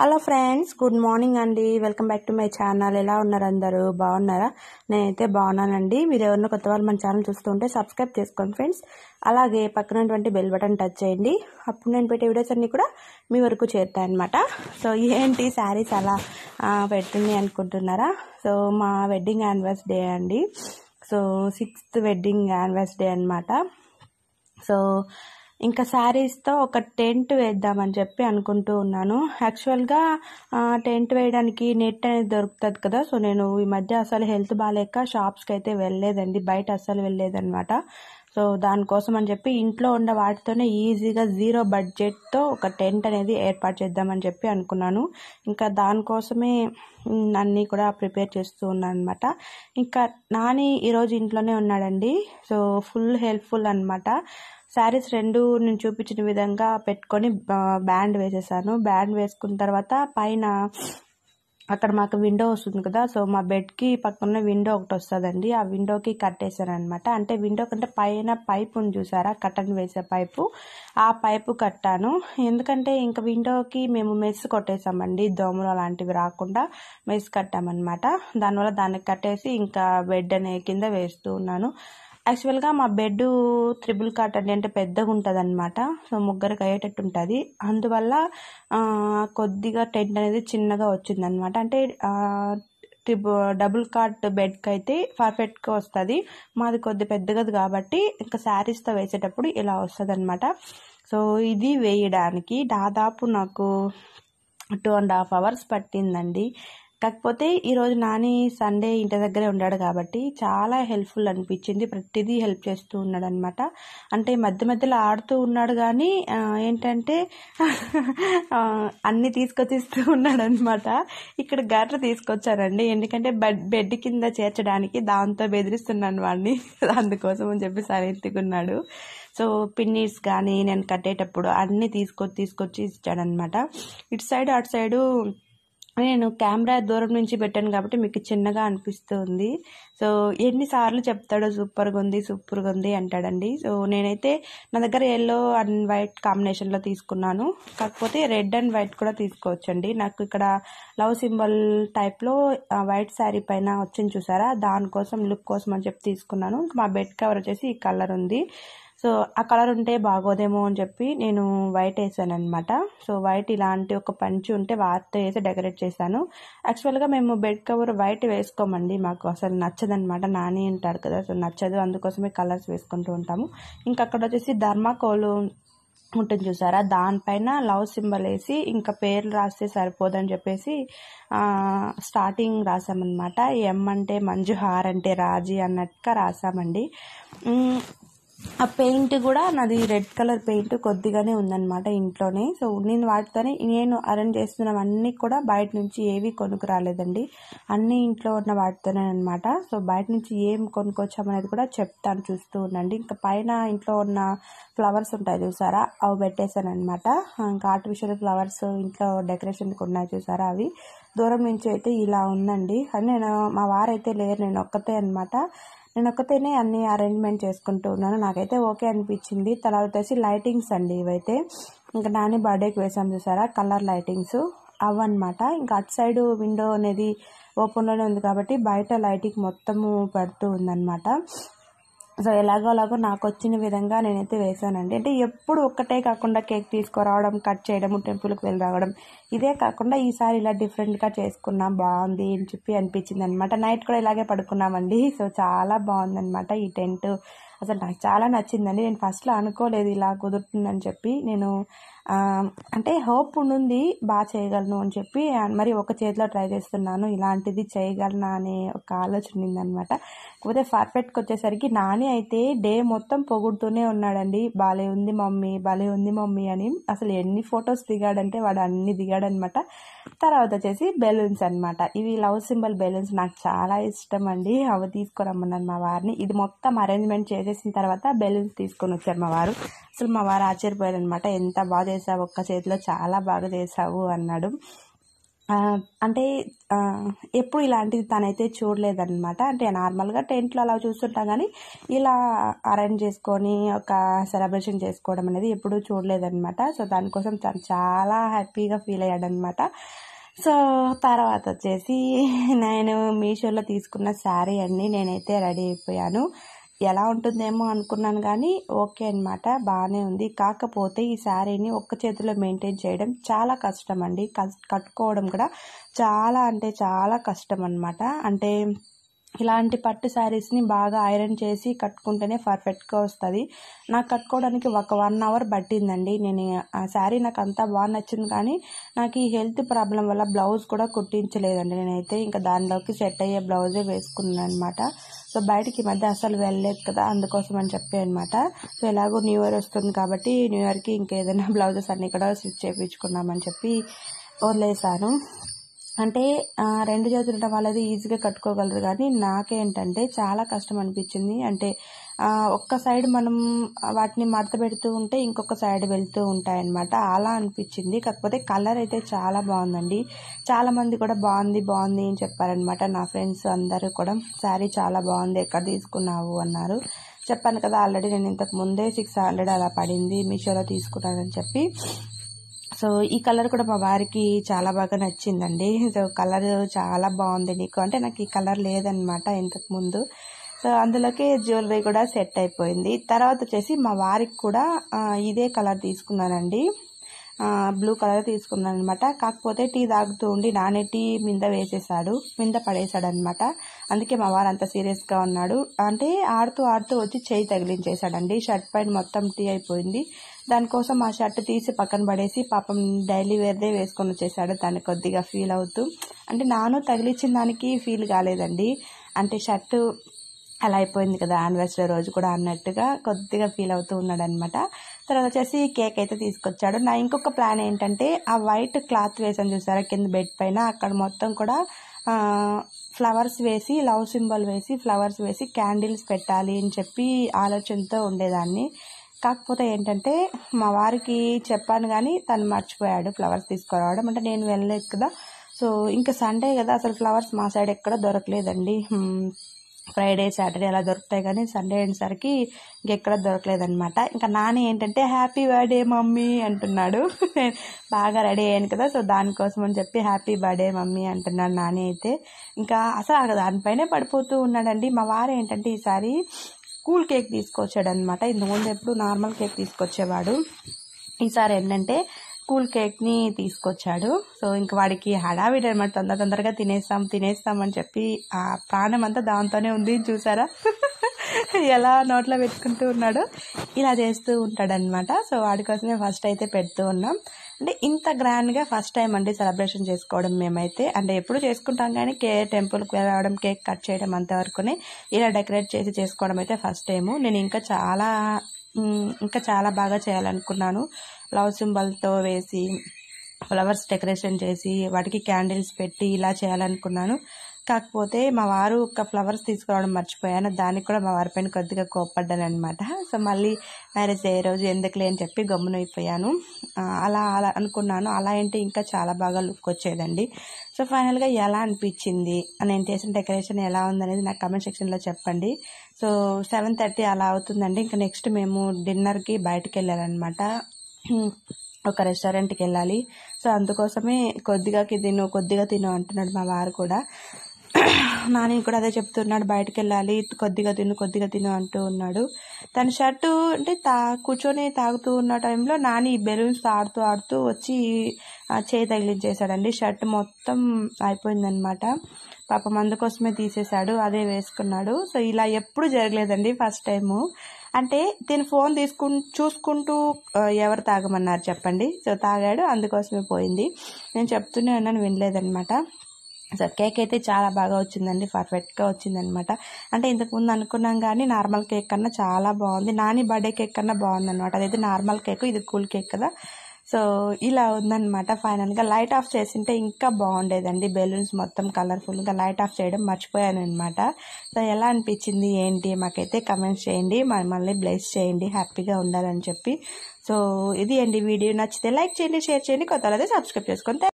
hello friends good morning అండి welcome back to my channel ఎలా ఉన్నారు అందరూ బాగున్నారా నేనైతే బాగున్నానండి మీరు ఎవరినో కొత్త వాళ్ళు మన ఛానల్ చూస్తుంటే సబ్స్క్రైబ్ చేసుకోండి ఫ్రెండ్స్ అలాగే పక్కనటువంటి బెల్ బటన్ టచ్ చేయండి అప్పుడు నేను పెట్టే వీడియోస్ అన్నీ కూడా మీ వరకు చేరుతాయి అనమాట సో ఏంటి శారీస్ అలా పెట్టింది అనుకుంటున్నారా సో మా వెడ్డింగ్ యానివర్స్ డే అండి so sixth wedding anniversary అనమాట సో ఇంకా శారీస్తో ఒక టెంట్ వేద్దామని చెప్పి అనుకుంటూ ఉన్నాను యాక్చువల్గా టెంట్ వేయడానికి నెట్ అనేది దొరుకుతుంది కదా సో నేను ఈ మధ్య అసలు హెల్త్ బాగాలేక షాప్స్కి అయితే వెళ్ళలేదండి బయట అస్సలు వెళ్ళలేదనమాట సో దానికోసం అని చెప్పి ఇంట్లో ఉన్న వాటితోనే ఈజీగా జీరో బడ్జెట్తో ఒక టెంట్ అనేది ఏర్పాటు చేద్దామని చెప్పి అనుకున్నాను ఇంకా దానికోసమే అన్నీ కూడా ప్రిపేర్ చేస్తూ ఉన్నాను అనమాట ఇంకా నాని ఈరోజు ఇంట్లోనే ఉన్నాడండి సో ఫుల్ హెల్ప్ఫుల్ అనమాట శారీస్ రెండు నేను చూపించిన విధంగా పెట్టుకొని బ్యాండ్ వేసేసాను బ్యాండ్ వేసుకున్న తర్వాత పైన అక్కడ మాకు విండో వస్తుంది కదా సో మా బెడ్కి పక్కన విండో ఒకటి వస్తుందండి ఆ విండోకి కట్టేశాను అనమాట అంటే విండో కంటే పైన పైపు ఉంది చూసారా కట్టన్ వేసే పైపు ఆ పైపు కట్టాను ఎందుకంటే ఇంకా విండోకి మేము మెస్ కొట్టేసామండి దోమలు అలాంటివి రాకుండా మెస్ కట్టామన్నమాట దానివల్ల దానికి కట్టేసి ఇంకా బెడ్ అనే కింద వేస్తూ ఉన్నాను యాక్చువల్గా మా బెడ్ త్రిబుల్ కాట్ అండి అంటే పెద్దగా ఉంటుంది అనమాట సో ముగ్గురికి అయ్యేటట్టు ఉంటుంది అందువల్ల కొద్దిగా టెంట్ అనేది చిన్నగా వచ్చింది అనమాట అంటే డబుల్ కాట్ బెడ్కి అయితే పర్ఫెక్ట్గా వస్తుంది మాది కొద్ది పెద్దగది కాబట్టి ఇంకా శారీస్తో వేసేటప్పుడు ఇలా వస్తుంది అనమాట సో ఇది వేయడానికి దాదాపు నాకు టూ అండ్ హాఫ్ అవర్స్ పట్టిందండి కాకపోతే ఈరోజు నాని సండే ఇంటి దగ్గరే ఉన్నాడు కాబట్టి చాలా హెల్ప్ఫుల్ అనిపించింది ప్రతిదీ హెల్ప్ చేస్తూ ఉన్నాడు అనమాట అంటే మధ్య మధ్యలో ఆడుతూ ఉన్నాడు కానీ ఏంటంటే అన్ని తీసుకొచ్చిస్తూ ఉన్నాడు అనమాట ఇక్కడ గర్ర తీసుకొచ్చారండి ఎందుకంటే బెడ్ బెడ్ కింద చేర్చడానికి దాంతో బెదిరిస్తున్నాను వాడిని అందుకోసం అని చెప్పి ఎత్తుకున్నాడు సో పిన్నీస్ కానీ నేను కట్టేటప్పుడు అన్ని తీసుకొచ్చి తీసుకొచ్చి ఇచ్చాడనమాట ఇటు సైడ్ అటు సైడు నేను కెమెరా దూరం నుంచి పెట్టాను కాబట్టి మీకు చిన్నగా అనిపిస్తుంది సో ఎన్నిసార్లు చెప్తాడో సూపర్గా ఉంది సూపర్గా ఉంది అంటాడండి సో నేనైతే నా దగ్గర ఎల్లో అండ్ వైట్ కాంబినేషన్లో తీసుకున్నాను కాకపోతే రెడ్ అండ్ వైట్ కూడా తీసుకోవచ్చండి నాకు ఇక్కడ లవ్ సింబల్ టైప్లో వైట్ శారీ పైన వచ్చింది చూసారా దానికోసం లుక్ కోసం అని చెప్పి తీసుకున్నాను మా బెడ్ కవర్ వచ్చేసి ఈ కలర్ ఉంది సో ఆ కలర్ ఉంటే బాగోదేమో అని చెప్పి నేను వైట్ వేసాను అనమాట సో వైట్ ఇలాంటి ఒక పంచి ఉంటే వార్త వేసి డెకరేట్ చేశాను యాక్చువల్గా మేము బెడ్ కవర్ వైట్ వేసుకోమండి మాకు అసలు నచ్చదనమాట నాని అంటారు కదా అసలు నచ్చదు అందుకోసమే కలర్స్ వేసుకుంటూ ఉంటాము ఇంకా అక్కడ వచ్చేసి ధర్మాకోలు ఉంటుంది చూసారా దానిపైన లవ్ సింబల్ వేసి ఇంకా పేర్లు రాస్తే సరిపోదని చెప్పేసి స్టార్టింగ్ రాసామన్నమాట ఎం అంటే మంజుహార్ అంటే రాజీ అన్నట్టుగా రాసామండి ఆ పెయింట్ కూడా నాది రెడ్ కలర్ పెయింట్ కొద్దిగానే ఉందన్నమాట ఇంట్లోనే సో నేను వాటితోనే నేను అరేంజ్ చేస్తున్నవన్నీ కూడా బయట నుంచి ఏవి కొనుక్కు రాలేదండి అన్నీ ఇంట్లో ఉన్న వాటితోనే అనమాట సో బయట నుంచి ఏం కొనుక్కొచ్చామనేది కూడా చెప్తాను చూస్తూ ఉండండి ఇంకా పైన ఇంట్లో ఉన్న ఫ్లవర్స్ ఉంటాయి చూసారా అవి పెట్టేశాను అనమాట ఇంకా ఆర్టిఫిషియల్ ఫ్లవర్స్ ఇంట్లో డెకరేషన్కి ఉన్నాయి చూసారా అవి దూరం నుంచి అయితే ఇలా ఉందండి అని నేను మా వారైతే లేరు నేను ఒక్కతే అనమాట నేను ఒకతేనే అన్ని అరేంజ్మెంట్ చేసుకుంటూ ఉన్నాను నాకైతే ఓకే అనిపించింది తర్వాత వచ్చేసి లైటింగ్స్ అండి ఇవైతే ఇంకా నాని బర్త్డేకి వేసాం చూసారా కలర్ లైటింగ్స్ అవన్నమాట ఇంకా అటు సైడ్ విండో అనేది ఓపెన్లోనే ఉంది కాబట్టి బయట లైటింగ్ మొత్తము పడుతూ ఉందన్నమాట సో ఎలాగో అలాగో నాకు వచ్చిన విధంగా నేనైతే వేసానండి అంటే ఎప్పుడు ఒక్కటే కాకుండా కేక్ తీసుకురావడం కట్ చేయడం టెంపుల్కి వెళ్ళి రావడం ఇదే కాకుండా ఈసారి ఇలా డిఫరెంట్గా చేసుకున్నాం బాగుంది అని చెప్పి అనిపించింది అనమాట నైట్ కూడా ఇలాగే పడుకున్నామండి సో చాలా బాగుందనమాట ఈ టెంట్ అసలు నాకు చాలా నచ్చిందండి నేను ఫస్ట్లో అనుకోలేదు ఇలా కుదురుతుందని చెప్పి నేను అంటే హోప్ ఉండింది బాగా చేయగలను అని చెప్పి మరి ఒక చేతిలో ట్రై చేస్తున్నాను ఇలాంటిది చేయగలనా అనే ఒక ఆలోచన ఉందనమాట కాకపోతే పర్ఫెక్ట్కి వచ్చేసరికి నాని అయితే డే మొత్తం పొగుడుతూనే ఉన్నాడండి బాలే ఉంది మమ్మీ బాలే ఉంది మమ్మీ అని అసలు ఎన్ని ఫొటోస్ దిగాడంటే వాడు అన్ని దిగాడనమాట తర్వాత వచ్చేసి బెలూన్స్ అనమాట ఇవి లవ్ సింబల్ బెలూన్స్ నాకు చాలా ఇష్టం అండి అవి తీసుకురమ్మన్నాను మా వారిని ఇది మొత్తం అరేంజ్మెంట్ చేసేసిన తర్వాత బెలూన్స్ తీసుకొని వచ్చారు మా వారు అసలు మా వారు ఆశ్చర్యపోయారు అనమాట ఎంత బాగా చేసావు ఒక్క చేతిలో చాలా బాగా చేసావు అన్నాడు అంటే ఎప్పుడు ఇలాంటిది తనైతే చూడలేదన్నమాట అంటే నార్మల్గా టెంట్లో అలా చూస్తుంటాం కానీ ఇలా అరేంజ్ చేసుకొని ఒక సెలబ్రేషన్ చేసుకోవడం అనేది ఎప్పుడూ చూడలేదన్నమాట సో దానికోసం తను చాలా హ్యాపీగా ఫీల్ అయ్యాడనమాట సో తర్వాత వచ్చేసి నేను మీషోలో తీసుకున్న శారీ అండి నేనైతే రెడీ అయిపోయాను ఎలా ఉంటుందేమో అనుకున్నాను కానీ ఓకే అనమాట బాగానే ఉంది కాకపోతే ఈ శారీని ఒక్క చేతిలో మెయింటైన్ చేయడం చాలా కష్టం అండి కట్టుకోవడం కూడా చాలా అంటే చాలా కష్టం అనమాట అంటే ఇలాంటి పట్టు శారీస్ని బాగా ఐరన్ చేసి కట్టుకుంటేనే పర్ఫెక్ట్గా వస్తుంది నాకు కట్టుకోవడానికి ఒక వన్ అవర్ పట్టిందండి నేను ఆ శారీ నాకు అంతా బాగా నచ్చింది కానీ నాకు ఈ హెల్త్ ప్రాబ్లం వల్ల బ్లౌజ్ కూడా కుట్టించలేదండి నేనైతే ఇంకా దానిలోకి సెట్ అయ్యే బ్లౌజే వేసుకున్నాను అనమాట సో బయటికి ఈ మధ్య అసలు వెళ్ళలేదు కదా అందుకోసం అని చెప్పి అనమాట సో ఎలాగో న్యూ ఇయర్ వస్తుంది కాబట్టి న్యూ ఇయర్కి ఇంకేదైనా బ్లౌజెస్ అన్నీ కూడా స్టిచ్ చేయించుకున్నామని చెప్పి వదిలేసాను అంటే రెండు చేతులుంటే వాళ్ళది ఈజీగా కట్టుకోగలరు కానీ నాకేంటంటే చాలా కష్టం అనిపించింది అంటే ఒక్క సైడ్ మనం వాటిని మడత పెడుతూ ఉంటే ఇంకొక సైడ్ వెళ్తూ ఉంటాయన్నమాట అలా అనిపించింది కాకపోతే కలర్ అయితే చాలా బాగుందండి చాలామంది కూడా బాగుంది బాగుంది అని చెప్పారనమాట నా ఫ్రెండ్స్ అందరూ కూడా శారీ చాలా బాగుంది ఎక్కడ తీసుకున్నావు అన్నారు చెప్పాను కదా ఆల్రెడీ నేను ఇంతకు ముందే సిక్స్ హండ్రెడ్ అలా పడింది మీషోలో తీసుకున్నానని చెప్పి సో ఈ కలర్ కూడా మా వారికి చాలా బాగా నచ్చిందండి సో కలర్ చాలా బాగుంది నీకు అంటే నాకు ఈ కలర్ లేదనమాట ఇంతకుముందు సో అందులోకి జ్యువెలరీ కూడా సెట్ అయిపోయింది తర్వాత వచ్చేసి మా వారికి కూడా ఇదే కలర్ తీసుకున్నానండి బ్లూ కలర్ తీసుకున్నాను అనమాట కాకపోతే టీ తాగుతూ ఉండి నానే టీ మింద వేసేసాడు మింద పడేసాడు అనమాట అందుకే మా వారు అంత సీరియస్గా ఉన్నాడు అంటే ఆడుతూ ఆడుతూ వచ్చి చేయి తగిలించేశాడండి షర్ట్ పైన మొత్తం టీ అయిపోయింది దానికోసం ఆ షర్ట్ తీసి పక్కన పడేసి పాపం డైలీ వేర్దే వేసుకొని వచ్చేసాడు తను కొద్దిగా ఫీల్ అవుతూ అంటే నాను తగిలిచ్చిన దానికి ఫీల్ కాలేదండి అంటే షర్టు అలా అయిపోయింది కదా యానివర్సరీ రోజు కూడా అన్నట్టుగా కొద్దిగా ఫీల్ అవుతూ ఉన్నాడు అనమాట తర్వాత వచ్చేసి కేక్ అయితే తీసుకొచ్చాడు నా ఇంకొక ప్లాన్ ఏంటంటే ఆ వైట్ క్లాత్ వేసాను చూసారా కింద బెడ్ పైన అక్కడ మొత్తం కూడా ఫ్లవర్స్ వేసి లవ్ సింబల్ వేసి ఫ్లవర్స్ వేసి క్యాండిల్స్ పెట్టాలి అని చెప్పి ఆలోచనతో ఉండేదాన్ని కాకపోతే ఏంటంటే మా వారికి చెప్పాను కానీ తను మర్చిపోయాడు ఫ్లవర్స్ తీసుకురావడం అంటే నేను వెళ్ళలేదు కదా సో ఇంకా సండే కదా అసలు ఫ్లవర్స్ మా సైడ్ ఎక్కడ దొరకలేదండి ఫ్రైడే సాటర్డే అలా దొరుకుతాయి కానీ సండే అయ్యేసరికి ఇంకెక్కడ దొరకలేదనమాట ఇంకా నాన్న ఏంటంటే హ్యాపీ బర్త్డే మమ్మీ అంటున్నాడు బాగా రెడీ అయ్యాను కదా సో దానికోసం అని చెప్పి హ్యాపీ బర్త్డే మమ్మీ అంటున్నాడు నాని అయితే ఇంకా అసలు దానిపైనే పడిపోతూ ఉన్నాడండి మా వారు ఏంటంటే ఈసారి కూల్ కేక్ తీసుకొచ్చాడు అనమాట ఇంతకుముందు ఎప్పుడు నార్మల్ కేక్ తీసుకొచ్చేవాడు ఈసారి ఏంటంటే కూల్ కేక్ని తీసుకొచ్చాడు సో ఇంక వాడికి హడావిడి అనమాట తొందర తొందరగా తినేస్తాం తినేస్తాం అని చెప్పి ఆ ప్రాణం అంతా దాంతోనే ఉంది చూసారా ఎలా నోట్లో పెట్టుకుంటూ ఉన్నాడు ఇలా చేస్తూ ఉంటాడనమాట సో వాడి కోసమే ఫస్ట్ అయితే పెడుతూ ఉన్నాం అంటే ఇంత గ్రాండ్గా ఫస్ట్ టైం అండి సెలబ్రేషన్ చేసుకోవడం మేమైతే అంటే ఎప్పుడు చేసుకుంటాం కానీ కే టెంపుల్కి రావడం కేక్ కట్ చేయడం అంతవరకునే ఇలా డెకరేట్ చేసి చేసుకోవడం అయితే ఫస్ట్ టైము నేను ఇంకా చాలా ఇంకా చాలా బాగా చేయాలనుకున్నాను లవ్ సింబల్తో వేసి ఫ్లవర్స్ డెకరేషన్ చేసి వాటికి క్యాండిల్స్ పెట్టి ఇలా చేయాలనుకున్నాను కాకపోతే మా వారు ఒక ఫ్లవర్స్ తీసుకురావడం మర్చిపోయాను దానికి కూడా మా వారి పైన కొద్దిగా కోపడ్డాను అనమాట సో మళ్ళీ మ్యారేజ్ అయ్యే రోజు ఎందుకులే అని చెప్పి గమ్మునైపోయాను అలా అలా అనుకున్నాను అలా అంటే ఇంకా చాలా బాగా లుక్ వచ్చేదండి సో ఫైనల్గా ఎలా అనిపించింది నేను చేసిన డెకరేషన్ ఎలా ఉందనేది నాకు కమెంట్ సెక్షన్లో చెప్పండి సో సెవెన్ థర్టీ అలా అవుతుందండి ఇంకా నెక్స్ట్ మేము డిన్నర్కి బయటకు వెళ్ళాలన్నమాట ఒక రెస్టారెంట్కి వెళ్ళాలి సో అందుకోసమే కొద్దిగా తిను కొద్దిగా తిను అంటున్నాడు మా వారు కూడా నాని కూడా అదే చెప్తున్నాడు బయటకు వెళ్ళాలి కొద్దిగా తిను కొద్దిగా తిను అంటూ ఉన్నాడు తన షర్టు అంటే తా కూర్చొని తాగుతూ ఉన్న టైంలో నాని బెలూన్స్ ఆడుతూ ఆడుతూ వచ్చి చేయి తగిలించేశాడండి షర్ట్ మొత్తం అయిపోయిందనమాట పాపం అందుకోసమే తీసేశాడు అదే వేసుకున్నాడు సో ఇలా ఎప్పుడు జరగలేదండి ఫస్ట్ టైము అంటే దీని ఫోన్ తీసుకు చూసుకుంటూ ఎవరు తాగమన్నారు చెప్పండి సో తాగాడు అందుకోసమే పోయింది నేను చెప్తూనే ఉన్నాను వినలేదనమాట సో కేక్ అయితే చాలా బాగా వచ్చిందండి పర్ఫెక్ట్గా వచ్చిందనమాట అంటే ఇంతకుముందు అనుకున్నాం కానీ నార్మల్ కేక్ కన్నా చాలా బాగుంది నాని బర్త్డే కేక్ కన్నా బాగుందనమాట అదైతే నార్మల్ కేక్ ఇది కూల్ కేక్ కదా సో ఇలా ఉందనమాట ఫైనల్గా లైట్ ఆఫ్ చేసింటే ఇంకా బాగుండేదండి బెలూన్స్ మొత్తం కలర్ఫుల్గా లైట్ ఆఫ్ చేయడం మర్చిపోయాను అనమాట సో ఎలా అనిపించింది ఏంటి మాకైతే కమెంట్స్ చేయండి మమ్మల్ని బ్లెస్ చేయండి హ్యాపీగా ఉండాలని చెప్పి సో ఇది అండి వీడియో నచ్చితే లైక్ చేయండి షేర్ చేయండి కొత్త సబ్స్క్రైబ్ చేసుకుంటే